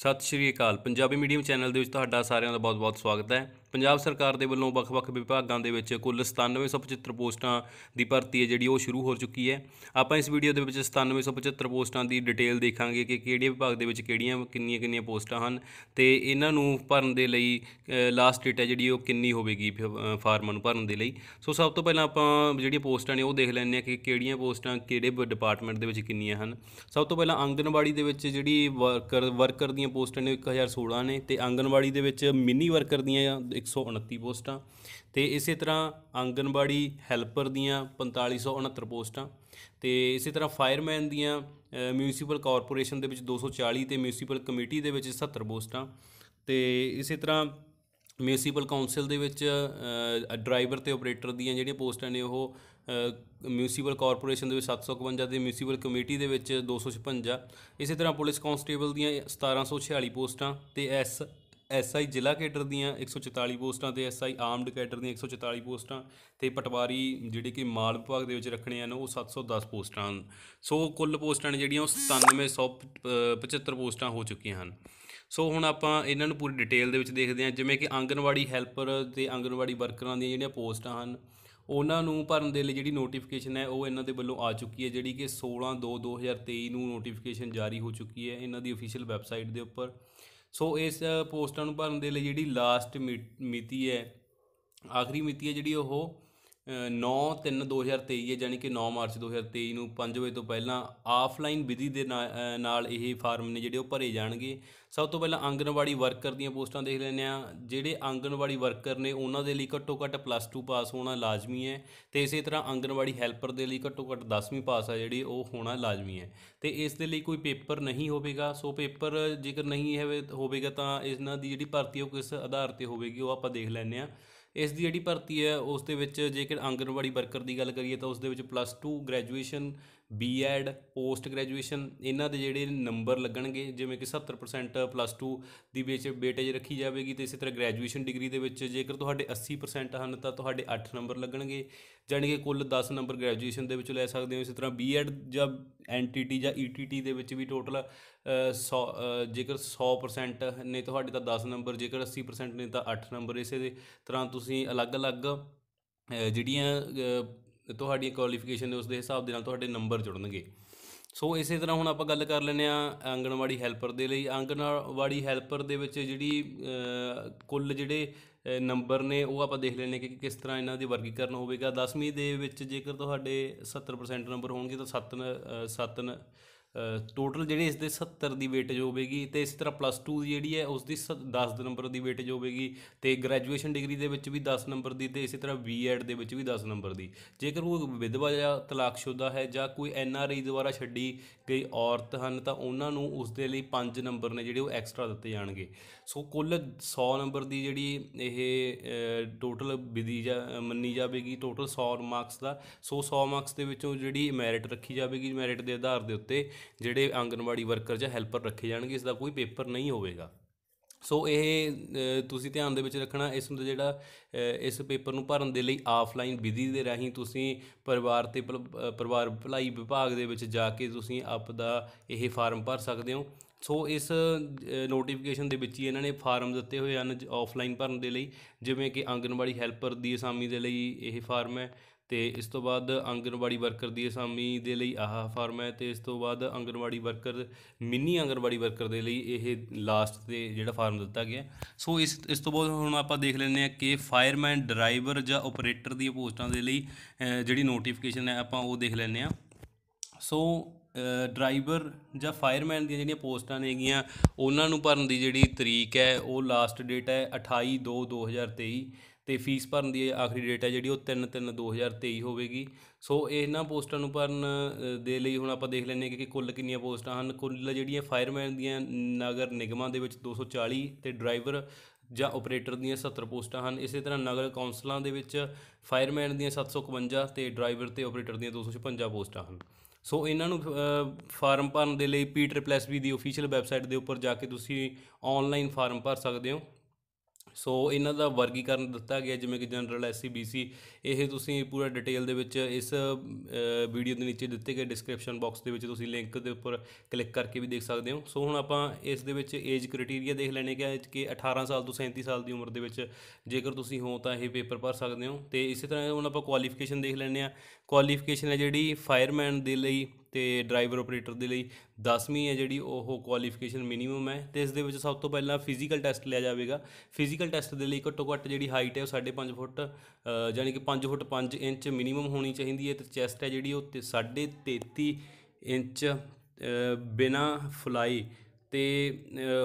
ਸਤਿ ਸ਼੍ਰੀ ਅਕਾਲ ਪੰਜਾਬੀ ਮੀਡੀਅਮ ਚੈਨਲ ਦੇ ਵਿੱਚ ਤੁਹਾਡਾ ਸਾਰਿਆਂ ਦਾ ਬਹੁਤ-ਬਹੁਤ ਸਵਾਗਤ ਹੈ ਪੰਜਾਬ ਸਰਕਾਰ ਦੇ ਵੱਲੋਂ ਵੱਖ-ਵੱਖ ਵਿਭਾਗਾਂ ਦੇ ਵਿੱਚ ਕੁੱਲ 9775 ਪੋਸਟਾਂ ਦੀ ਭਰਤੀ ਹੈ ਜਿਹੜੀ ਉਹ ਸ਼ੁਰੂ ਹੋ ਚੁੱਕੀ ਹੈ ਆਪਾਂ ਇਸ ਵੀਡੀਓ ਦੇ ਵਿੱਚ 9775 ਪੋਸਟਾਂ ਦੀ ਡਿਟੇਲ ਦੇਖਾਂਗੇ ਕਿ ਕਿਹੜੇ ਵਿਭਾਗ ਦੇ ਵਿੱਚ ਕਿਹੜੀਆਂ ਕਿੰਨੀਆਂ-ਕਿੰਨੀਆਂ ਪੋਸਟਾਂ ਹਨ ਤੇ ਇਹਨਾਂ ਨੂੰ ਭਰਨ ਦੇ ਲਈ ਲਾਸਟ ਡੇਟ ਹੈ ਜਿਹੜੀ ਉਹ ਕਿੰਨੀ ਹੋਵੇਗੀ ਫਾਰਮ ਨੂੰ ਭਰਨ ਦੇ ਲਈ ਸੋ ਸਭ ਤੋਂ ਪਹਿਲਾਂ ਆਪਾਂ ਜਿਹੜੀਆਂ ਪੋਸਟਾਂ ਨੇ ਉਹ ਦੇਖ ਲੈਂਦੇ ਆ ਕਿ ਕਿਹੜੀਆਂ ਪੋਸਟਾਂ ਕਿਹੜੇ ਡਿਪਾਰਟਮੈਂਟ ਦੇ ਵਿੱਚ ਕਿੰਨੀਆਂ ਹਨ ਸਭ ਤੋਂ ਪਹਿਲਾਂ ਆਂਗਨਵਾੜੀ ਦੇ ਵਿੱਚ ਜਿਹੜੀ ਵਰਕਰ ਵਰਕਰ ਦੀਆਂ ਪੋਸਟਾਂ ਨੇ 1016 ਨੇ ਤੇ ਆਂਗਨਵਾੜੀ ਦੇ ਵਿੱਚ ਮਿਨੀ ਵਰਕਰ ਦੀਆਂ 129 ਪੋਸਟਾਂ ਤੇ ਇਸੇ ਤਰ੍ਹਾਂ ਆਂਗਨਵਾੜੀ ਹੈਲਪਰ ਦੀਆਂ 4569 ਪੋਸਟਾਂ ਤੇ ਇਸੇ ਤਰ੍ਹਾਂ ਫਾਇਰਮੈਨ ਦੀਆਂ ਮਿਊਨਿਸਪਲ ਕਾਰਪੋਰੇਸ਼ਨ ਦੇ ਵਿੱਚ 240 ਤੇ ਮਿਊਨਿਸਪਲ ਕਮੇਟੀ ਦੇ ਵਿੱਚ 70 ਪੋਸਟਾਂ ਤੇ ਇਸੇ ਤਰ੍ਹਾਂ ਮਿਊਨਿਸਪਲ ਕਾਉਂਸਲ ਦੇ ਵਿੱਚ ਡਰਾਈਵਰ ਤੇ ਆਪਰੇਟਰ ਦੀਆਂ ਜਿਹੜੀਆਂ ਪੋਸਟਾਂ ਨੇ ਉਹ ਮਿਊਨਿਸਪਲ ਕਾਰਪੋਰੇਸ਼ਨ ਦੇ ਵਿੱਚ 751 ਤੇ ਮਿਊਨਿਸਪਲ ਕਮੇਟੀ ਦੇ ਵਿੱਚ 256 ਇਸੇ ਤਰ੍ਹਾਂ ਪੁਲਿਸ ਕਾਂਸਟੇਬਲ ਦੀਆਂ 1746 ਪੋਸਟਾਂ ਤੇ ਐਸ ਐਸਆਈ ਜ਼ਿਲ੍ਹਾ ਕੈਡਰ ਦੀਆਂ 144 ਪੋਸਟਾਂ ਤੇ ਐਸਆਈ ਆਰਮਡ ਕੈਡਰ ਦੀਆਂ 144 ਪੋਸਟਾਂ ਤੇ ਪਟਵਾਰੀ ਜਿਹੜੇ ਕਿ ਮਾਲ ਵਿਭਾਗ ਦੇ ਵਿੱਚ ਰੱਖਣੇ ਹਨ ਉਹ 710 ਪੋਸਟਾਂ ਹਨ ਸੋ ਕੁੱਲ ਪੋਸਟਾਂ ਜਿਹੜੀਆਂ ਉਹ 9775 ਪੋਸਟਾਂ ਹੋ ਚੁੱਕੀਆਂ ਹਨ ਸੋ ਹੁਣ ਆਪਾਂ ਇਹਨਾਂ ਨੂੰ ਪੂਰੀ ਡਿਟੇਲ ਦੇ ਵਿੱਚ ਦੇਖਦੇ ਹਾਂ ਜਿਵੇਂ ਕਿ ਆਂਗਨਵਾੜੀ ਹੈਲਪਰ ਤੇ ਆਂਗਨਵਾੜੀ ਵਰਕਰਾਂ ਦੀਆਂ ਜਿਹੜੀਆਂ ਪੋਸਟਾਂ ਹਨ ਉਹਨਾਂ ਨੂੰ ਭਰਨ ਦੇ ਲਈ ਜਿਹੜੀ ਨੋਟੀਫਿਕੇਸ਼ਨ ਹੈ ਉਹ ਇਹਨਾਂ ਦੇ ਵੱਲੋਂ ਆ ਚੁੱਕੀ ਹੈ ਜਿਹੜੀ ਕਿ 16/2/2023 ਨੂੰ ਨੋਟੀਫਿਕੇਸ਼ਨ ਜਾਰੀ ਹੋ ਚੁੱਕੀ ਹੈ ਇਹਨਾਂ ਦੀ ਅਫੀਸ਼ੀਅਲ ਵੈਬਸਾਈਟ ਦੇ ਉੱਪਰ ਸੋ ਇਸ ਪੋਸਟਾਂ ਨੂੰ ਭਰਨ ਦੇ ਲਈ ਜਿਹੜੀ ਲਾਸਟ ਮਿਤੀ ਹੈ ਆਖਰੀ ਮਿਤੀ ਹੈ ਜਿਹੜੀ ਉਹ 9 3 2023 ਹੈ ਯਾਨੀ ਕਿ 9 ਮਾਰਚ 2023 ਨੂੰ 5 ਵਜੇ ਤੋਂ ਪਹਿਲਾਂ ਆਫਲਾਈਨ ਵਿਧੀ ਦੇ ਨਾਲ ਇਹ ਫਾਰਮ ਨੇ ਜਿਹੜੇ ਉਹ ਭਰੇ ਜਾਣਗੇ ਸਭ ਤੋਂ ਪਹਿਲਾਂ ਆਂਗਨਵਾੜੀ ਵਰਕਰ ਦੀਆਂ ਪੋਸਟਾਂ ਦੇਖ ਲੈਨੇ ਆ ਜਿਹੜੇ ਆਂਗਨਵਾੜੀ ਵਰਕਰ ਨੇ ਉਹਨਾਂ ਦੇ ਲਈ ਘੱਟੋ ਘੱਟ ਪਲੱਸ 2 ਪਾਸ ਹੋਣਾ ਲਾਜ਼ਮੀ ਹੈ ਤੇ ਇਸੇ ਤਰ੍ਹਾਂ ਆਂਗਨਵਾੜੀ ਹੈਲਪਰ ਦੇ ਲਈ ਘੱਟੋ ਘੱਟ 10ਵੀਂ ਪਾਸ ਆ ਜਿਹੜੀ ਉਹ ਹੋਣਾ ਲਾਜ਼ਮੀ ਹੈ ਤੇ ਇਸ ਦੇ ਲਈ ਕੋਈ ਪੇਪਰ ਨਹੀਂ ਹੋਵੇਗਾ ਸੋ ਪੇਪਰ ਜੇਕਰ ਨਹੀਂ ਹੋਵੇਗਾ ਤਾਂ ਨਾਲ ਦੀ ਜਿਹੜੀ ਭਰਤੀ ਉਹ ਕਿਸ ਆਧਾਰ ਤੇ ਹੋਵੇਗੀ ਉਹ ਆਪਾਂ ਦੇਖ ਲੈਨੇ ਆ ਇਸ ਦੀ ਜਿਹੜੀ ਭਰਤੀ ਹੈ ਉਸ ਦੇ ਵਿੱਚ ਜੇਕਰ ਆਂਗਣਵਾੜੀ ਵਰਕਰ ਦੀ ਗੱਲ ਕਰੀਏ ਤਾਂ ਉਸ ਦੇ ਵਿੱਚ plus 2 graduation BEd post graduation ਇਹਨਾਂ ਦੇ ਜਿਹੜੇ ਨੰਬਰ ਲੱਗਣਗੇ ਜਿਵੇਂ ਕਿ 70% ਪਲੱਸ 2 ਦੀ ਵਿੱਚ ਬੇਟੇਜ ਰੱਖੀ ਜਾਵੇਗੀ ਤੇ ਇਸੇ ਤਰ੍ਹਾਂ ਗ੍ਰੈਜੂਏਸ਼ਨ ਡਿਗਰੀ ਦੇ ਵਿੱਚ ਜੇਕਰ ਤੁਹਾਡੇ 80% ਹਨ ਤਾਂ ਤੁਹਾਡੇ 8 ਨੰਬਰ ਲੱਗਣਗੇ ਜਾਨੀ ਕਿ ਕੁੱਲ 10 ਨੰਬਰ ਗ੍ਰੈਜੂਏਸ਼ਨ ਦੇ ਵਿੱਚ ਲੈ ਸਕਦੇ ਹੋ ਇਸੇ ਤਰ੍ਹਾਂ ਬੀਐਡ ਜਾਂ ਐਨਟੀਟੀ ਜਾਂ ਈਟੀਟੀ e ਦੇ ਵਿੱਚ ਵੀ ਟੋਟਲ 100 ਜੇਕਰ 100% ਨੇ ਤੁਹਾਡੇ ਤਾਂ 10 ਨੰਬਰ ਜੇਕਰ 80% ਨੇ ਤਾਂ 8 ਨੰਬਰ ਇਸੇ ਤਰ੍ਹਾਂ ਤੁਸੀਂ ਅਲੱਗ-ਅਲੱਗ ਜਿਹੜੀਆਂ ਤੁਹਾਡੀ ਕੁਆਲੀਫਿਕੇਸ਼ਨ ਦੇ ਉਸ ਦੇ ਹਿਸਾਬ ਦੇ ਨਾਲ ਤੁਹਾਡੇ ਨੰਬਰ ਜੁੜਨਗੇ ਸੋ ਇਸੇ ਤਰ੍ਹਾਂ ਹੁਣ ਆਪਾਂ ਗੱਲ ਕਰ ਲੈਨੇ ਆ ਆਂਗਣਵਾੜੀ ਹੈਲਪਰ ਦੇ ਲਈ ਆਂਗਣਵਾੜੀ ਹੈਲਪਰ ਦੇ ਵਿੱਚ ਜਿਹੜੀ ਕੁੱਲ ਜਿਹੜੇ ਨੰਬਰ ਨੇ ਉਹ ਆਪਾਂ ਦੇਖ ਲੈਨੇ ਕਿ ਕਿਸ ਤਰ੍ਹਾਂ ਇਹਨਾਂ ਦੀ ਵਰਗੀਕਰਨ ਹੋਵੇਗਾ 10ਵੀਂ ਦੇ ਵਿੱਚ ਜੇਕਰ ਤੁਹਾਡੇ 70% ਨੰਬਰ ਹੋਣਗੇ ਤਾਂ 7 7 ਟੋਟਲ ਜਿਹੜੇ ਇਸ ਦੇ 70 ਦੀ ਵੇਟੇਜ ਹੋਵੇਗੀ ਤੇ ਇਸ ਤਰ੍ਹਾਂ ਪਲੱਸ 2 ਦੀ ਜਿਹੜੀ ਹੈ ਉਸ ਦੀ 10 ਨੰਬਰ ਦੀ ਵੇਟੇਜ ਹੋਵੇਗੀ ਤੇ ਗ੍ਰੈਜੂਏਸ਼ਨ ਡਿਗਰੀ ਦੇ ਵਿੱਚ ਵੀ 10 ਨੰਬਰ ਦੀ ਤੇ ਇਸੇ ਤਰ੍ਹਾਂ ਬੀਐਡ ਦੇ ਵਿੱਚ ਵੀ 10 ਨੰਬਰ ਦੀ ਜੇਕਰ ਉਹ ਵਿਧਵਾ ਜਾਂ ਤਲਾਕਸ਼ੁਦਾ ਹੈ ਜਾਂ ਕੋਈ ਐਨਆਰਆਈ ਦੁਆਰਾ ਛੱਡੀ ਗਈ ਔਰਤ ਹਨ ਤਾਂ ਉਹਨਾਂ ਨੂੰ ਉਸ ਦੇ ਲਈ 5 ਨੰਬਰ ਨੇ ਜਿਹੜੇ ਉਹ ਐਕਸਟਰਾ ਦਿੱਤੇ ਜਾਣਗੇ ਸੋ ਕੁੱਲ 100 ਨੰਬਰ ਦੀ ਜਿਹੜੀ ਇਹ ਟੋਟਲ ਵਿਧੀ ਜਾਂ ਮੰਨੀ ਜਾਵੇਗੀ ਟੋਟਲ 100 ਮਾਰਕਸ ਦਾ ਸੋ 100 ਮਾਰਕਸ ਦੇ ਵਿੱਚੋਂ ਜਿਹੜੀ ਮੈਰਿਟ ਰੱਖੀ ਜਾਵੇਗੀ ਮੈਰਿਟ ਦੇ ਆਧਾਰ ਦੇ ਉੱਤੇ ਜਿਹੜੇ ਆਂਗਨਵਾੜੀ ਵਰਕਰ ਜਾਂ ਹੈਲਪਰ ਰੱਖੇ ਜਾਣਗੇ ਇਸ ਦਾ ਕੋਈ ਪੇਪਰ ਨਹੀਂ ਹੋਵੇਗਾ ਸੋ ਇਹ ਤੁਸੀਂ ਧਿਆਨ ਦੇ ਵਿੱਚ ਰੱਖਣਾ ਇਸ ਨੂੰ ਜਿਹੜਾ ਇਸ ਪੇਪਰ ਨੂੰ ਭਰਨ ਦੇ ਲਈ ਆਫਲਾਈਨ ਵਿਧੀ ਦੇ ਰਾਹੀਂ ਤੁਸੀਂ ਪਰਿਵਾਰ ਤੇ ਪਰਿਵਾਰ ਭਲਾਈ ਵਿਭਾਗ ਦੇ ਵਿੱਚ ਜਾ ਕੇ ਤੁਸੀਂ ਆਪ ਦਾ ਇਹ ਫਾਰਮ ਭਰ ਸਕਦੇ ਹੋ ਸੋ ਇਸ ਨੋਟੀਫਿਕੇਸ਼ਨ ਦੇ ਵਿੱਚ ਹੀ ਇਹਨਾਂ ਨੇ ਫਾਰਮ ਦਿੱਤੇ ਹੋਏ ਹਨ ਆਫਲਾਈਨ ਭਰਨ ਦੇ ਲਈ ਜਿਵੇਂ ਕਿ ਆਂਗਨਵਾੜੀ ਹੈਲਪਰ ਦੀ ਅਸਾਮੀ ਦੇ ਲਈ ਇਹ ਫਾਰਮ ਹੈ ਤੇ ਇਸ ਤੋਂ ਬਾਅਦ ਅੰਗਨਵਾੜੀ ਵਰਕਰ ਦੀ ਅਸਾਮੀ ਦੇ ਲਈ ਆਹ ਫਾਰਮ ਹੈ ਤੇ ਇਸ ਤੋਂ ਬਾਅਦ anganwadi worker mini anganwadi worker ਦੇ ਲਈ ਇਹ ਲਾਸਟ ਤੇ ਜਿਹੜਾ ਫਾਰਮ ਦਿੱਤਾ ਗਿਆ ਸੋ ਇਸ ਇਸ ਤੋਂ ਬਾਅਦ ਹੁਣ ਆਪਾਂ ਦੇਖ ਲੈਂਦੇ ਆ ਕਿ ਫਾਇਰਮੈਨ ਡਰਾਈਵਰ ਜਾਂ ਆਪਰੇਟਰ ਦੀਆਂ ਪੋਸਟਾਂ ਦੇ ਲਈ ਜਿਹੜੀ ਨੋਟੀਫਿਕੇਸ਼ਨ ਹੈ ਆਪਾਂ ਉਹ ਦੇਖ ਲੈਂਦੇ ਆ ਸੋ ਡਰਾਈਵਰ ਜਾਂ ਫਾਇਰਮੈਨ ਦੀਆਂ ਜਿਹੜੀਆਂ ਪੋਸਟਾਂ ਨੇਗੀਆਂ ਉਹਨਾਂ ਨੂੰ ਭਰਨ ਦੀ ਜਿਹੜੀ ਤਰੀਕ ਹੈ ਉਹ ਲਾਸਟ ਡੇਟ ਹੈ 28/2/2023 ਤੇ ਫੀਸ ਭਰਨ ਦੀ ਆਖਰੀ ਡੇਟ ਹੈ ਜਿਹੜੀ ਉਹ 3-3 2023 ਹੋਵੇਗੀ ਸੋ ਇਹਨਾਂ ਪੋਸਟਾਂ ਨੂੰ ਭਰਨ ਦੇ ਲਈ ਹੁਣ ਆਪਾਂ ਦੇਖ ਲੈਣੇ ਕਿ ਕੁੱਲ ਕਿੰਨੀਆਂ ਪੋਸਟਾਂ ਹਨ ਕੁੱਲ ਜਿਹੜੀਆਂ ਫਾਇਰਮੈਨ ਦੀਆਂ ਨਗਰ ਨਿਗਮਾਂ ਦੇ ਵਿੱਚ 240 ਤੇ ਡਰਾਈਵਰ ਜਾਂ ਆਪਰੇਟਰ ਦੀਆਂ 70 ਪੋਸਟਾਂ ਹਨ ਇਸੇ ਤਰ੍ਹਾਂ ਨਗਰ ਕੌਂਸਲਾਂ ਦੇ ਵਿੱਚ ਫਾਇਰਮੈਨ ਦੀਆਂ 752 ਤੇ ਡਰਾਈਵਰ ਤੇ ਆਪਰੇਟਰ ਦੀਆਂ 256 ਪੋਸਟਾਂ ਹਨ ਸੋ ਇਹਨਾਂ ਨੂੰ ਫਾਰਮ ਭਰਨ ਦੇ ਲਈ ਪੀ ਟ੍ਰਿਪਲ ਐਸ ਬੀ ਦੀ ਅਫੀਸ਼ੀਅਲ ਵੈਬਸਾਈਟ ਦੇ ਉੱਪਰ ਜਾ ਕੇ ਤੁਸੀਂ ਆਨਲਾਈਨ ਫਾਰਮ ਭਰ ਸਕਦੇ ਹੋ ਸੋ ਇਹਨਾਂ ਦਾ ਵਰਗੀਕਰਨ ਦਿੱਤਾ ਗਿਆ ਜਿਵੇਂ ਕਿ ਜਨਰਲ ਐਸਸੀ ਬੀਸੀ ਇਹ ਤੁਸੀਂ ਪੂਰਾ ਡਿਟੇਲ ਦੇ ਵਿੱਚ ਇਸ ਵੀਡੀਓ ਦੇ ਨੀਚੇ ਦਿੱਤੇ ਗਏ ਡਿਸਕ੍ਰਿਪਸ਼ਨ ਬਾਕਸ ਦੇ ਵਿੱਚ ਤੁਸੀਂ ਲਿੰਕ ਦੇ ਉੱਪਰ ਕਲਿੱਕ ਕਰਕੇ ਵੀ ਦੇਖ ਸਕਦੇ ਹੋ ਸੋ ਹੁਣ ਆਪਾਂ ਇਸ ਦੇ ਵਿੱਚ ਏਜ ਕ੍ਰਾਈਟੇਰੀਆ ਦੇਖ ਲੈਣੇ ਕਿ 18 ਸਾਲ ਤੋਂ 37 ਸਾਲ ਦੀ ਉਮਰ ਦੇ ਵਿੱਚ ਜੇਕਰ ਤੁਸੀਂ ਹੋ ਤਾਂ ਇਹ ਪੇਪਰ ਭਰ ਸਕਦੇ ਹੋ ਤੇ ਇਸੇ ਤਰ੍ਹਾਂ ਹੁਣ ਆਪਾਂ ਕੁਆਲੀਫਿਕੇਸ਼ਨ ਦੇਖ ਲੈਣੇ ਆ ਕੁਆਲੀਫਿਕੇਸ਼ਨ ਹੈ ਜਿਹੜੀ ਫਾਇਰਮੈਨ ਦੇ ਲਈ ਤੇ ਡਰਾਈਵਰ ਆਪਰੇਟਰ ਦੇ ਲਈ 10ਵੀਂ ਹੈ ਜਿਹੜੀ ਉਹ ਕੁਆਲੀਫਿਕੇਸ਼ਨ ਮਿਨੀਮਮ ਹੈ ਤੇ ਇਸ ਦੇ ਵਿੱਚ ਸਭ ਤੋਂ ਪਹਿਲਾਂ ਫਿਜ਼ੀਕਲ ਟੈਸਟ ਲਿਆ ਜਾਵੇਗਾ ਫਿਜ਼ੀਕਲ ਟੈਸਟ ਦੇ ਲਈ ਘੱਟੋ ਘੱਟ ਜਿਹੜੀ ਹਾਈਟ ਹੈ ਉਹ 5.5 ਫੁੱਟ ਯਾਨੀ ਕਿ 5 ਫੁੱਟ 5 ਇੰਚ ਮਿਨੀਮਮ ਹੋਣੀ ਚਾਹੀਦੀ ਹੈ ਤੇ ਚੈਸਟ ਹੈ ਜਿਹੜੀ ਉਹ 33 ਇੰਚ ਬਿਨਾ ਫੁਲਾਈ ਤੇ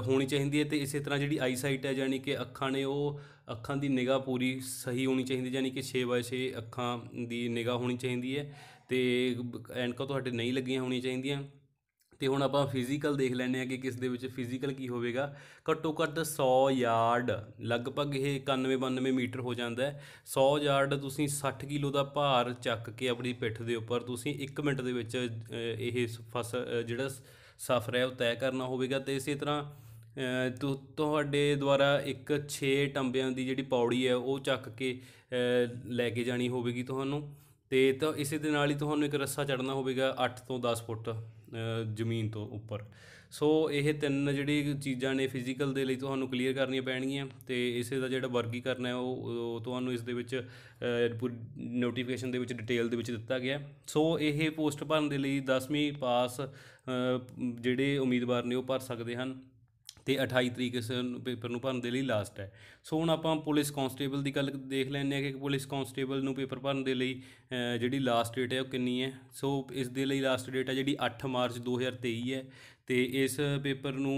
ਹੋਣੀ ਚਾਹੀਦੀ ਹੈ ਤੇ ਇਸੇ ਤਰ੍ਹਾਂ ਜਿਹੜੀ ਆਈ ਸਾਈਟ ਹੈ ਯਾਨੀ ਕਿ ਅੱਖਾਂ ਨੇ ਉਹ ਅੱਖਾਂ ਦੀ ਨਿਗਾਹ ਪੂਰੀ ਸਹੀ ਹੋਣੀ ਚਾਹੀਦੀ ਯਾਨੀ ਕਿ 6 6 ਅੱਖਾਂ ਦੀ ਨਿਗਾਹ ਹੋਣੀ ਚਾਹੀਦੀ ਹੈ ਤੇ ਐਨਕਾਂ ਤੁਹਾਡੇ ਨਹੀਂ ਲੱਗੀਆਂ ਹੋਣੀਆਂ ਚਾਹੀਦੀਆਂ ਤੇ ਹੁਣ ਆਪਾਂ ਫਿਜ਼ੀਕਲ ਦੇਖ ਲੈਣੇ ਆ ਕਿ ਕਿਸ ਦੇ ਵਿੱਚ ਫਿਜ਼ੀਕਲ ਕੀ ਹੋਵੇਗਾ ਘੱਟੋ ਘੱਟ 100 ਯਾਰਡ ਲਗਭਗ ਇਹ 91 92 ਮੀਟਰ ਹੋ ਜਾਂਦਾ ਹੈ 100 ਯਾਰਡ ਤੁਸੀਂ 60 ਕਿਲੋ ਦਾ ਭਾਰ ਚੱਕ ਕੇ ਆਪਣੀ ਪਿੱਠ ਦੇ ਉੱਪਰ ਤੁਸੀਂ 1 ਮਿੰਟ ਦੇ ਵਿੱਚ ਇਹ ਫਸ ਜਿਹੜਾ ਸਫ਼ਰ ਹੈ ਉਹ ਤੈਅ ਕਰਨਾ ਹੋਵੇਗਾ ਤੇ ਇਸੇ ਤਰ੍ਹਾਂ ਤੁਹਾਡੇ ਦੁਆਰਾ ਇੱਕ 6 ਟੰਬਿਆਂ ਦੀ ਜਿਹੜੀ ਪੌੜੀ ਹੈ ਉਹ ਚੱਕ ਕੇ ਲੈ ਕੇ ਜਾਣੀ ਹੋਵੇਗੀ ਤੁਹਾਨੂੰ ਤੇ ਤਾਂ ਇਸੇ ਦੇ ਨਾਲ ਹੀ ਤੁਹਾਨੂੰ ਇੱਕ ਰੱਸਾ ਚੜਨਾ ਹੋਵੇਗਾ 8 ਤੋਂ 10 ਫੁੱਟ ਜ਼ਮੀਨ ਤੋਂ ਉੱਪਰ ਸੋ ਇਹ ਤਿੰਨ ਜਿਹੜੀ ਚੀਜ਼ਾਂ ਨੇ ਫਿਜ਼ੀਕਲ ਦੇ ਲਈ ਤੁਹਾਨੂੰ ਕਲੀਅਰ ਕਰਨੀਆਂ ਪੈਣਗੀਆਂ ਤੇ ਇਸੇ ਦਾ ਜਿਹੜਾ ਵਰਗੀਕਰਨ ਹੈ ਉਹ ਤੁਹਾਨੂੰ ਇਸ ਦੇ ਵਿੱਚ ਨੋਟੀਫਿਕੇਸ਼ਨ ਦੇ ਵਿੱਚ ਡਿਟੇਲ ਦੇ ਵਿੱਚ ਦਿੱਤਾ ਗਿਆ ਸੋ ਇਹ ਪੋਸਟ ਭਰਨ ਦੇ ਲਈ 10ਵੀਂ ਪਾਸ ਜਿਹੜੇ ਉਮੀਦਵਾਰ ਨੇ ਉਹ ਭਰ ਸਕਦੇ ਹਨ ਤੇ 28 ਤਰੀਕ ਇਸ ਪੇਪਰ ਨੂੰ ਭਰਨ ਦੇ ਲਈ ਲਾਸਟ ਹੈ ਸੋ ਹੁਣ ਆਪਾਂ ਪੁਲਿਸ ਕਨਸਟੇਬਲ ਦੀ ਗੱਲ ਦੇਖ ਲੈਂਦੇ ਹਾਂ ਕਿ ਪੁਲਿਸ ਕਨਸਟੇਬਲ ਨੂੰ ਪੇਪਰ ਭਰਨ ਦੇ ਲਈ ਜਿਹੜੀ ਲਾਸਟ ਡੇਟ ਹੈ ਉਹ ਕਿੰਨੀ ਹੈ ਸੋ ਇਸ ਦੇ ਲਈ ਲਾਸਟ ਡੇਟ ਹੈ ਜਿਹੜੀ 8 ਮਾਰਚ 2023 ਹੈ ਤੇ ਇਸ ਪੇਪਰ ਨੂੰ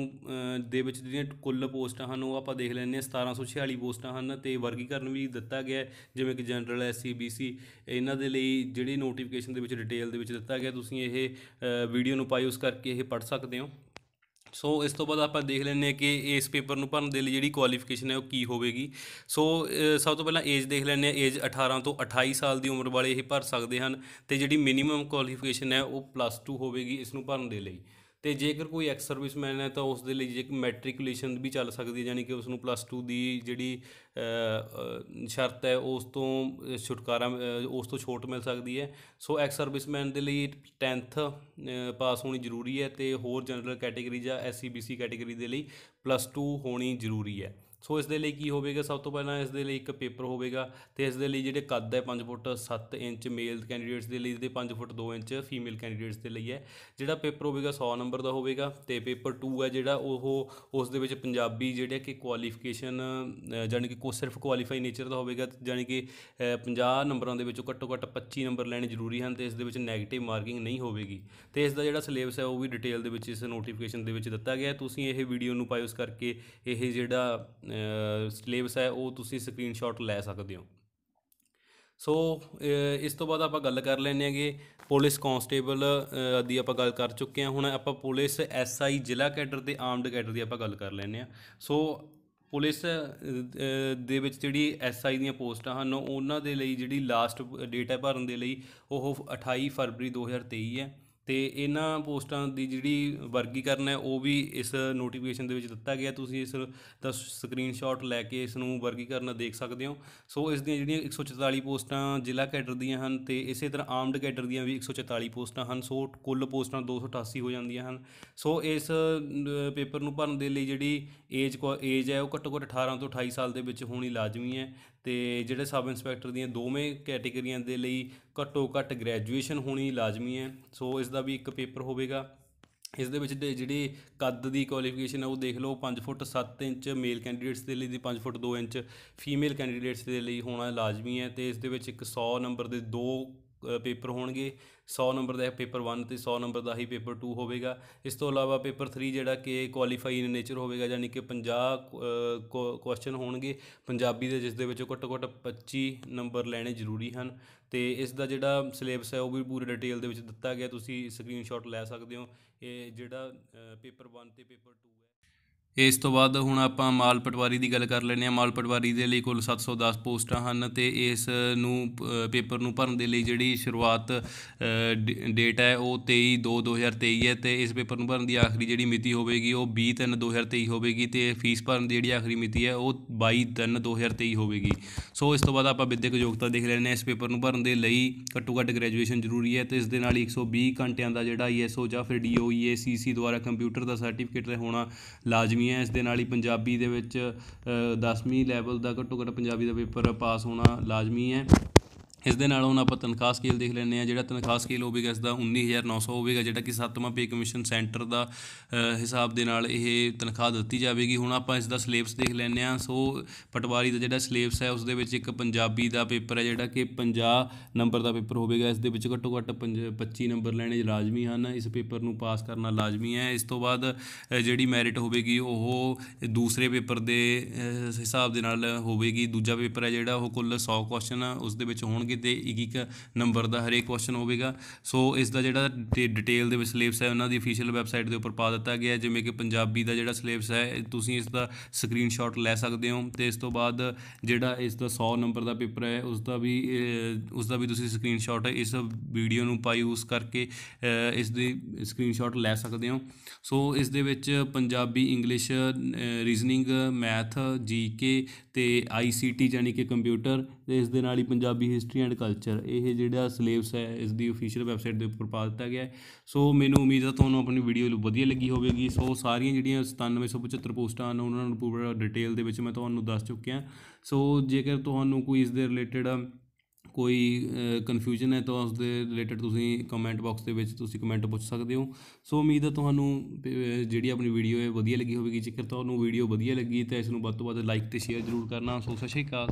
ਦੇ ਵਿੱਚ ਜਿਹੜੀਆਂ ਕੁੱਲ ਪੋਸਟਾਂ ਹਨ ਉਹ ਆਪਾਂ ਦੇਖ ਲੈਂਦੇ ਹਾਂ 1746 ਪੋਸਟਾਂ ਹਨ ਤੇ ਵਰਗੀਕਰਨ ਵੀ ਦਿੱਤਾ ਗਿਆ ਜਿਵੇਂ ਕਿ ਜਨਰਲ ਐਸਸੀ ਬੀਸੀ ਇਹਨਾਂ ਦੇ ਲਈ ਜਿਹੜੀ ਨੋਟੀਫਿਕੇਸ਼ਨ ਦੇ ਵਿੱਚ ਡਿਟੇਲ ਦੇ ਵਿੱਚ ਦਿੱਤਾ ਗਿਆ ਤੁਸੀਂ ਇਹ ਵੀਡੀਓ ਨੂੰ ਪਾਇਓਸ ਕਰਕੇ ਇਹ ਪੜ੍ਹ ਸਕਦੇ ਹੋ ਸੋ ਇਸ ਤੋਂ ਬਾਅਦ ਆਪਾਂ ਦੇਖ ਲੈਣੇ ਕਿ ਇਸ ਪੇਪਰ ਨੂੰ ਭਰਨ ਦੇ ਲਈ ਜਿਹੜੀ ਕੁਆਲੀਫਿਕੇਸ਼ਨ ਹੈ ਉਹ ਕੀ ਹੋਵੇਗੀ ਸੋ ਸਭ ਤੋਂ ਪਹਿਲਾਂ ਏਜ ਦੇਖ ਲੈਣੇ ਆ ਏਜ 18 ਤੋਂ 28 ਸਾਲ ਦੀ ਉਮਰ ਵਾਲੇ ਇਹ ਭਰ ਸਕਦੇ ਹਨ ਤੇ ਜਿਹੜੀ ਮਿਨੀਮਮ ਕੁਆਲੀਫਿਕੇਸ਼ਨ ਹੈ ਉਹ ਪਲੱਸ 2 ਹੋਵੇਗੀ ਇਸ ਨੂੰ ਭਰਨ ਦੇ ਲਈ ਤੇ ਜੇਕਰ ਕੋਈ ਐਕਸ ਸਰਵਿਸਮੈਨ ਹੈ ਤਾਂ ਉਸ ਦੇ ਲਈ ਜੇ ਮੈਟ੍ਰਿਕੂਲੇਸ਼ਨ ਵੀ ਚੱਲ ਸਕਦੀ ਹੈ ਯਾਨੀ ਕਿ ਉਸ ਨੂੰ ਪਲੱਸ 2 ਦੀ ਜਿਹੜੀ ਸ਼ਰਤ ਹੈ ਉਸ ਤੋਂ ਛੁਟਕਾਰਾ ਉਸ ਤੋਂ ਛੋਟ ਮਿਲ ਸਕਦੀ ਹੈ ਸੋ ਐਕਸ ਸਰਵਿਸਮੈਨ ਦੇ ਲਈ 10th ਪਾਸ ਹੋਣੀ ਜ਼ਰੂਰੀ ਹੈ ਤੇ ਹੋਰ ਜਨਰਲ ਕੈਟਾਗਰੀ ਜਾਂ ਬੀਸੀ ਕੈਟਾਗਰੀ e ਦੇ ਲਈ ਪਲੱਸ 2 ਹੋਣੀ ਜ਼ਰੂਰੀ ਹੈ ਸੋ ਇਸ ਦੇ ਲਈ ਕੀ ਹੋਵੇਗਾ ਸਭ ਤੋਂ ਪਹਿਲਾਂ ਇਸ ਦੇ ਲਈ ਇੱਕ ਪੇਪਰ ਹੋਵੇਗਾ ਤੇ ਇਸ ਦੇ ਲਈ ਜਿਹੜੇ ਕੱਦ ਹੈ 5 ਫੁੱਟ 7 ਇੰਚ ਮੇਲ ਕੈਂਡੀਡੇਟਸ ਦੇ ਲਈ ਤੇ 5 ਫੁੱਟ 2 ਇੰਚ ਫੀਮੇਲ ਕੈਂਡੀਡੇਟਸ ਦੇ ਲਈ ਹੈ ਜਿਹੜਾ ਪੇਪਰ ਹੋਵੇਗਾ 100 ਨੰਬਰ ਦਾ ਹੋਵੇਗਾ ਤੇ ਪੇਪਰ 2 ਹੈ ਜਿਹੜਾ ਉਹ ਉਸ ਦੇ ਵਿੱਚ ਪੰਜਾਬੀ ਜਿਹੜੇ ਕਿ ਕੁਆਲੀਫਿਕੇਸ਼ਨ ਜਾਨੀ ਕਿ ਕੋ ਸਿਰਫ ਕੁਆਲੀਫਾਈ ਨੇਚਰ ਦਾ ਹੋਵੇਗਾ ਜਾਨੀ ਕਿ 50 ਨੰਬਰਾਂ ਦੇ ਵਿੱਚੋਂ ਘੱਟੋ ਘੱਟ 25 ਨੰਬਰ ਲੈਣੇ ਜ਼ਰੂਰੀ ਹਨ ਤੇ ਇਸ ਦੇ ਵਿੱਚ ਨੈਗੇਟਿਵ ਮਾਰਕਿੰਗ ਨਹੀਂ ਹੋਵੇਗੀ ਤੇ ਇਸ ਦਾ ਜਿਹੜਾ ਸਿਲੇਬਸ ਹੈ ਉਹ ਵੀ ਡਿਟੇਲ ਦੇ ਵਿੱਚ ਇਸ ਨੋਟੀਫਿਕੇਸ਼ਨ ਦੇ ਵਿੱਚ ਦਿੱਤਾ ਗਿਆ ਤੁਸੀਂ ਇਹ ਵੀਡੀਓ ਨੂੰ ਪਾਇਓਸ ਕਰਕੇ ਇਹ ਜਿਹੜਾ ਸਿਲੇਬਸ ਹੈ ਉਹ ਤੁਸੀਂ ਸਕਰੀਨਸ਼ਾਟ ਲੈ ਸਕਦੇ ਹੋ ਸੋ ਇਸ ਤੋਂ ਬਾਅਦ ਆਪਾਂ ਗੱਲ ਕਰ ਲੈਨੇ ਆਗੇ ਪੁਲਿਸ ਕਾਂਸਟੇਬਲ ਦੀ ਆਪਾਂ ਗੱਲ ਕਰ ਚੁੱਕੇ ਹਾਂ ਹੁਣ ਆਪਾਂ ਪੁਲਿਸ ਐਸਆਈ ਜ਼ਿਲ੍ਹਾ ਕੈਡਰ ਤੇ ਆਰਮਡ ਕੈਡਰ ਦੀ ਆਪਾਂ ਗੱਲ ਕਰ ਲੈਨੇ ਆ ਸੋ ਪੁਲਿਸ ਦੇ ਵਿੱਚ ਜਿਹੜੀ ਐਸਆਈ ਦੀਆਂ ਪੋਸਟਾਂ ਹਨ ਉਹਨਾਂ ਦੇ ਲਈ ਜਿਹੜੀ ਲਾਸਟ ਡੇਟ ਹੈ ਭਰਨ ਦੇ ਲਈ ਉਹ 28 ਫਰਵਰੀ 2023 ਹੈ ਤੇ ਇਹਨਾਂ ਪੋਸਟਾਂ ਦੀ ਜਿਹੜੀ ਵਰਗੀਕਰਨ ਹੈ ਉਹ ਵੀ ਇਸ ਨੋਟੀਫਿਕੇਸ਼ਨ ਦੇ ਵਿੱਚ ਦਿੱਤਾ ਗਿਆ ਤੁਸੀਂ ਇਸ ਦਾ ਸਕਰੀਨਸ਼ਾਟ ਲੈ ਕੇ ਇਸ ਨੂੰ ਵਰਗੀਕਰਨ ਦੇਖ ਸਕਦੇ ਹੋ ਸੋ ਇਸ ਦੀਆਂ ਜਿਹੜੀਆਂ 144 ਪੋਸਟਾਂ ਜ਼ਿਲ੍ਹਾ ਕੈਡਰ ਦੀਆਂ ਹਨ ਤੇ ਇਸੇ ਤਰ੍ਹਾਂ ਆਰਮਡ ਕੈਡਰ ਦੀਆਂ ਵੀ 144 ਪੋਸਟਾਂ ਹਨ ਸੋ ਕੁੱਲ ਪੋਸਟਾਂ 288 ਹੋ ਜਾਂਦੀਆਂ ਹਨ ਸੋ ਇਸ ਪੇਪਰ ਨੂੰ ਭਰਨ ਦੇ ਲਈ ਜਿਹੜੀ ਏਜ ਏਜ ਹੈ ਉਹ ਘੱਟੋ ਘੱਟ 18 ਤੋਂ 28 ਸਾਲ ਦੇ ਵਿੱਚ ਹੋਣੀ ਲਾਜ਼ਮੀ ਹੈ ਤੇ ਜਿਹੜੇ ਸਬ ਇੰਸਪੈਕਟਰ ਦੀਆਂ ਦੋਵੇਂ ਕੈਟਾਗਰੀਆਂ ਦੇ ਲਈ ਘੱਟੋ ਘੱਟ ਗ੍ਰੈਜੂਏਸ਼ਨ ਹੋਣੀ ਲਾਜ਼ਮੀ ਹੈ ਸੋ ਇਸ ਦਾ ਵੀ ਇੱਕ ਪੇਪਰ ਹੋਵੇਗਾ ਇਸ ਦੇ ਵਿੱਚ ਜਿਹੜੀ ਕੱਦ ਦੀ ਕੁਆਲੀਫਿਕੇਸ਼ਨ ਹੈ ਉਹ ਦੇਖ ਲਓ 5 ਫੁੱਟ 7 ਇੰਚ ਮੇਲ ਕੈਂਡੀਡੇਟਸ ਦੇ ਲਈ ਦੀ 5 ਫੁੱਟ 2 ਇੰਚ ਫੀਮੇਲ ਕੈਂਡੀਡੇਟਸ ਦੇ ਲਈ ਹੋਣਾ ਲਾਜ਼ਮੀ ਹੈ ਤੇ ਇਸ ਦੇ ਵਿੱਚ ਇੱਕ 100 ਨੰਬਰ ਦੇ ਦੋ ਪੇਪਰ ਹੋਣਗੇ 100 ਨੰਬਰ ਦਾ ਪੇਪਰ 1 ਤੇ 100 ਨੰਬਰ ਦਾ ਹੀ ਪੇਪਰ 2 ਹੋਵੇਗਾ ਇਸ ਤੋਂ ਇਲਾਵਾ ਪੇਪਰ 3 ਜਿਹੜਾ ਕਿ ਕੁਆਲੀਫਾਈ ਇਨ ਨੇਚਰ ਹੋਵੇਗਾ ਯਾਨੀ ਕਿ 50 ਕੁਐਸਚਨ ਹੋਣਗੇ ਪੰਜਾਬੀ ਦੇ ਜਿਸ ਦੇ ਵਿੱਚੋਂ ਘੱਟੋ-ਘੱਟ 25 ਨੰਬਰ ਲੈਣੇ ਜ਼ਰੂਰੀ ਹਨ ਤੇ ਇਸ ਦਾ ਜਿਹੜਾ ਸਿਲੇਬਸ ਹੈ ਉਹ ਵੀ ਪੂਰੀ ਡਿਟੇਲ ਦੇ ਵਿੱਚ ਦਿੱਤਾ ਗਿਆ ਤੁਸੀਂ ਸਕਰੀਨਸ਼ਾਟ ਲੈ ਸਕਦੇ ਹੋ ਇਹ ਜਿਹੜਾ ਪੇਪਰ 1 ਤੇ ਪੇਪਰ 2 ਇਸ ਤੋਂ ਬਾਅਦ ਹੁਣ ਆਪਾਂ ਮਾਲ ਪਟਵਾਰੀ ਦੀ ਗੱਲ ਕਰ ਲੈਨੇ ਆ ਮਾਲ ਪਟਵਾਰੀ ਦੇ ਲਈ ਕੁੱਲ 710 ਪੋਸਟਾਂ ਹਨ ਤੇ ਇਸ ਨੂੰ ਪੇਪਰ ਨੂੰ ਭਰਨ ਦੇ ਲਈ ਜਿਹੜੀ ਸ਼ੁਰੂਆਤ ਡੇਟ ਹੈ ਉਹ 23 2 2023 ਹੈ ਤੇ ਇਸ ਪੇਪਰ ਨੂੰ ਭਰਨ ਦੀ ਆਖਰੀ ਜਿਹੜੀ ਮਿਤੀ ਹੋਵੇਗੀ ਉਹ 20 3 2023 ਹੋਵੇਗੀ ਤੇ ਫੀਸ ਭਰਨ ਦੀ ਜਿਹੜੀ ਆਖਰੀ ਮਿਤੀ ਹੈ ਉਹ 22 3 2023 ਹੋਵੇਗੀ ਸੋ ਇਸ ਤੋਂ ਬਾਅਦ ਆਪਾਂ ਵਿਦਿਅਕ ਯੋਗਤਾ ਦੇਖ ਲੈਨੇ ਹਾਂ ਇਸ ਪੇਪਰ ਨੂੰ ਭਰਨ ਦੇ ਲਈ ਘੱਟੋ ਘੱਟ ਗ੍ਰੈਜੂਏਸ਼ਨ ਜ਼ਰੂਰੀ ਹੈ ਤੇ ਇਸ ਦੇ ਨਾਲ 120 ਘੰਟਿਆਂ ਦਾ ਜਿਹੜਾ ISO e ਜਾਂ ਫਿਰ DOE ACC ਦੁਆਰਾ ਕੰਪਿਊਟਰ ਦਾ ਸਰਟੀਫਿਕੇਟ ਹੋਣਾ ਲਾਜ਼ਮੀ ਹੋਣੀ ਹੈ ਇਸ ਦੇ ਨਾਲ ਹੀ ਪੰਜਾਬੀ ਦੇ ਵਿੱਚ 10ਵੀਂ ਲੈਵਲ ਦਾ ਘੱਟੋ ਘੱਟ ਪੰਜਾਬੀ ਦਾ ਪੇਪਰ ਪਾਸ ਹੋਣਾ ਲਾਜ਼ਮੀ ਹੈ ਇਸ ਦੇ ਨਾਲ ਹੁਣ ਆਪਾਂ ਤਨਖਾਹ ਸਕੇਲ ਦੇਖ ਲੈਣੇ ਆ ਜਿਹੜਾ ਤਨਖਾਹ ਸਕੇਲ ਹੋਵੇਗਾ ਇਸ ਦਾ 19900 ਹੋਵੇਗਾ ਜਿਹੜਾ ਕਿ ਸੱਤਵਾਂ ਪੇ ਕਮਿਸ਼ਨ ਸੈਂਟਰ ਦਾ ਹਿਸਾਬ ਦੇ ਨਾਲ ਇਹ ਤਨਖਾਹ ਦਿੱਤੀ ਜਾਵੇਗੀ ਹੁਣ ਆਪਾਂ ਇਸ ਦਾ ਸਿਲੇਬਸ ਦੇਖ ਲੈਣੇ ਆ ਸੋ ਪਟਵਾਰੀ ਦਾ ਜਿਹੜਾ ਸਿਲੇਬਸ ਹੈ ਉਸ ਦੇ ਵਿੱਚ ਇੱਕ ਪੰਜਾਬੀ ਦਾ ਪੇਪਰ ਹੈ ਜਿਹੜਾ ਕਿ 50 ਨੰਬਰ ਦਾ ਪੇਪਰ ਹੋਵੇਗਾ ਇਸ ਦੇ ਵਿੱਚ ਘੱਟੋ ਘੱਟ 25 ਨੰਬਰ ਲੈਣੇ ਲਾਜ਼ਮੀ ਹਨ ਇਸ ਪੇਪਰ ਨੂੰ ਪਾਸ ਕਰਨਾ ਲਾਜ਼ਮੀ ਹੈ ਇਸ ਤੋਂ ਬਾਅਦ ਜਿਹੜੀ ਮੈਰਿਟ ਹੋਵੇਗੀ ਉਹ ਦੂਸਰੇ ਪੇਪਰ ਦੇ ਹਿਸਾਬ ਦੇ ਨਾਲ ਹੋਵੇਗੀ ਦੂਜਾ ਪੇਪਰ ਹੈ ਜਿਹੜਾ ਉਹ ਕੁੱਲ 100 ਕੁਐਸਚਨ ਉਸ ਦੇ ਵਿੱਚ ਹੋਣਗੇ ਤੇ ਇੱਕ ਇੱਕ ਨੰਬਰ ਦਾ ਹਰੇਕ ਕੁਐਸਚਨ ਹੋਵੇਗਾ ਸੋ ਇਸ ਦਾ ਜਿਹੜਾ ਡਿਟੇਲ ਦੇ ਵਿੱਚ ਸਿਲੇਬਸ ਹੈ ਉਹਨਾਂ ਦੀ ਅਫੀਸ਼ੀਅਲ ਵੈਬਸਾਈਟ ਦੇ ਉੱਪਰ ਪਾ ਦਿੱਤਾ ਗਿਆ ਜਿਵੇਂ ਕਿ ਪੰਜਾਬੀ ਦਾ ਜਿਹੜਾ ਸਿਲੇਬਸ ਹੈ ਤੁਸੀਂ ਇਸ ਦਾ ਸਕਰੀਨਸ਼ਾਟ ਲੈ ਸਕਦੇ ਹੋ ਤੇ ਇਸ ਤੋਂ ਬਾਅਦ ਜਿਹੜਾ ਇਸ ਦਾ 100 ਨੰਬਰ ਦਾ ਪੇਪਰ ਹੈ ਉਸ ਦਾ ਵੀ ਉਸ ਦਾ ਵੀ ਤੁਸੀਂ ਸਕਰੀਨਸ਼ਾਟ ਇਸ ਵੀਡੀਓ ਨੂੰ ਪਾਈ ਯੂਜ਼ ਕਰਕੇ ਇਸ ਦੀ ਸਕਰੀਨਸ਼ਾਟ ਲੈ ਸਕਦੇ ਹੋ ਸੋ ਇਸ ਦੇ ਵਿੱਚ Punjabi English reasoning math GK ਤੇ ਆਈਸੀਟੀ ਯਾਨੀ ਕਿ ਕੰਪਿਊਟਰ ਤੇ ਇਸ ਦੇ ਨਾਲ ਹੀ Punjabi history history and culture ਇਹ ਜਿਹੜਾ ਸਿਲੇਬਸ ਹੈ ਇਸ ਦੀ ਅਫੀਸ਼ੀਅਲ ਵੈਬਸਾਈਟ ਦੇ ਉੱਪਰ ਪਾ ਦਿੱਤਾ ਗਿਆ ਹੈ ਸੋ ਮੈਨੂੰ ਉਮੀਦ ਹੈ ਤੁਹਾਨੂੰ ਆਪਣੀ ਵੀਡੀਓ ਵਧੀਆ ਲੱਗੀ ਹੋਵੇਗੀ ਸੋ ਸਾਰੀਆਂ ਜਿਹੜੀਆਂ 9775 ਪੋਸਟਾਂ ਹਨ ਉਹਨਾਂ ਨੂੰ ਪੂਰਾ ਡਿਟੇਲ ਦੇ ਵਿੱਚ ਮੈਂ ਤੁਹਾਨੂੰ ਦੱਸ ਚੁੱਕਿਆ ਸੋ ਜੇਕਰ ਤੁਹਾਨੂੰ ਕੋਈ ਇਸ ਦੇ ਰਿਲੇਟਡ ਕੋਈ ਕਨਫਿਊਜ਼ਨ ਹੈ ਤਾਂ ਉਸ ਦੇ ਰਿਲੇਟਡ ਤੁਸੀਂ ਕਮੈਂਟ ਬਾਕਸ ਦੇ ਵਿੱਚ ਤੁਸੀਂ ਕਮੈਂਟ ਪੁੱਛ ਸਕਦੇ ਹੋ ਸੋ ਉਮੀਦ ਹੈ ਤੁਹਾਨੂੰ ਜਿਹੜੀ ਆਪਣੀ ਵੀਡੀਓ ਹੈ ਵਧੀਆ ਲੱਗੀ ਹੋਵੇਗੀ ਜੇਕਰ ਤੁਹਾਨੂੰ ਵੀਡੀਓ ਵਧੀਆ ਲੱਗੀ ਤਾਂ ਇਸ ਨੂੰ ਵੱਧ ਤੋਂ ਵੱਧ ਲਾਈਕ ਤੇ ਸ਼ੇਅਰ ਜ਼ਰੂਰ ਕਰਨਾ ਸੋ ਸਸ਼ੇਕਾ